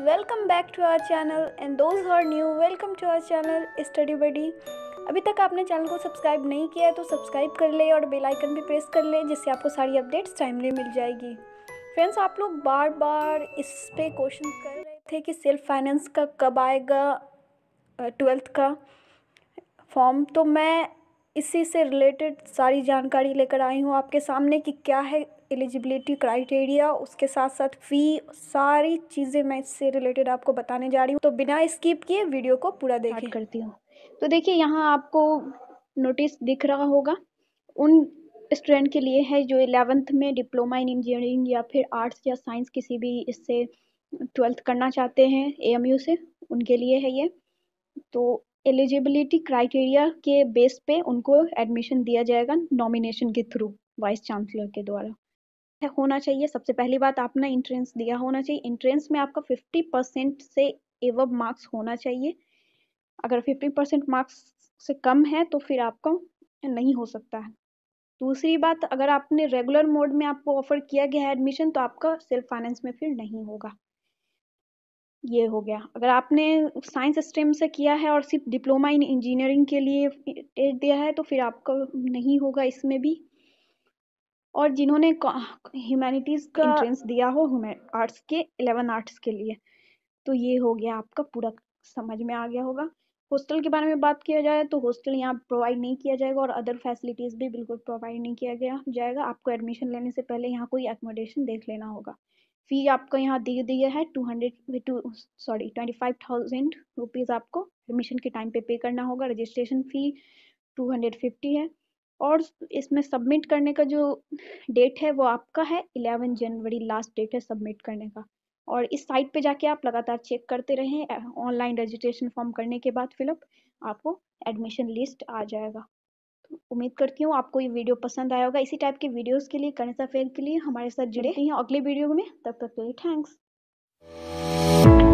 welcome back to our channel and those are new welcome to our channel study buddy अभी तक आपने channel को subscribe नहीं किया है तो सब्सक्राइब कर ले और बेल आइकन भी प्रेस कर ले जिससे आपको सारी अपडेट्स टाइमली मिल जाएगी फ्रेंड्स आप लोग बार बार इस पर क्वेश्चन कर रहे थे कि सेल्फ फाइनेंस का कब आएगा ट्वेल्थ का फॉर्म तो मैं इसी से रिलेटेड सारी जानकारी लेकर आई हूँ आपके सामने कि क्या है एलिजिबिलिटी क्राइटेरिया उसके साथ साथ फ़ी सारी चीज़ें मैं इससे रिलेटेड आपको बताने जा रही हूँ तो बिना स्किप किए वीडियो को पूरा देख करती हूँ तो देखिए यहाँ आपको नोटिस दिख रहा होगा उन स्टूडेंट के लिए है जो एलेवंथ में डिप्लोमा इन इंजीनियरिंग या फिर आर्ट्स या साइंस किसी भी इससे ट्वेल्थ करना चाहते हैं ए से उनके लिए है ये तो एलिजिबिलिटी क्राइटेरिया के बेस पे उनको एडमिशन दिया जाएगा नॉमिनेशन के थ्रू वाइस चांसलर के द्वारा होना चाहिए सबसे पहली बात आपने इंट्रेंस दिया होना चाहिए इंट्रेंस में आपका 50 परसेंट से एव मार्क्स होना चाहिए अगर 50 परसेंट मार्क्स से कम है तो फिर आपका नहीं हो सकता है दूसरी बात अगर आपने रेगुलर मोड में आपको ऑफर किया गया है एडमिशन तो आपका सेल्फ फाइनेंस में फिर नहीं होगा ये हो गया अगर आपने साइंस स्ट्रीम से किया है और सिर्फ डिप्लोमा इन इंजीनियरिंग के लिए टेस्ट eh, दिया है तो फिर आपका नहीं होगा इसमें भी और जिन्होंने ह्यूमैनिटीज़ का एंट्रेंस दिया हो आर्ट्स के एलेवन आर्ट्स के लिए तो ये हो गया आपका पूरा समझ में आ गया होगा हॉस्टल के बारे में बात किया जाए तो हॉस्टल यहाँ प्रोवाइड नहीं किया जाएगा और अदर फैसिलिटीज़ भी बिल्कुल प्रोवाइड नहीं किया गया जाएगा आपको एडमिशन लेने से पहले यहाँ कोई एकोमोडेशन देख लेना होगा फ़ी आपको यहाँ दे दिया है two hundred two sorry twenty five thousand rupees आपको एडमिशन के टाइम पे पे करना होगा registration fee two hundred fifty है और इसमें सबमिट करने का जो डेट है वो आपका है इलेवन जनवरी लास्ट डेट है सबमिट करने का और इस साइट पे जाके आप लगातार चेक करते रहें ऑनलाइन रजिस्ट्रेशन फॉर्म करने के बाद फिलअप आपको एडमिशन लिस्ट आ जाएगा तो उम्मीद करती हूँ आपको ये वीडियो पसंद आया होगा इसी टाइप के वीडियोज़ के लिए करंट अफेयर के लिए हमारे साथ जुड़े हैं अगले वीडियो में तब तक के लिए थैंक्स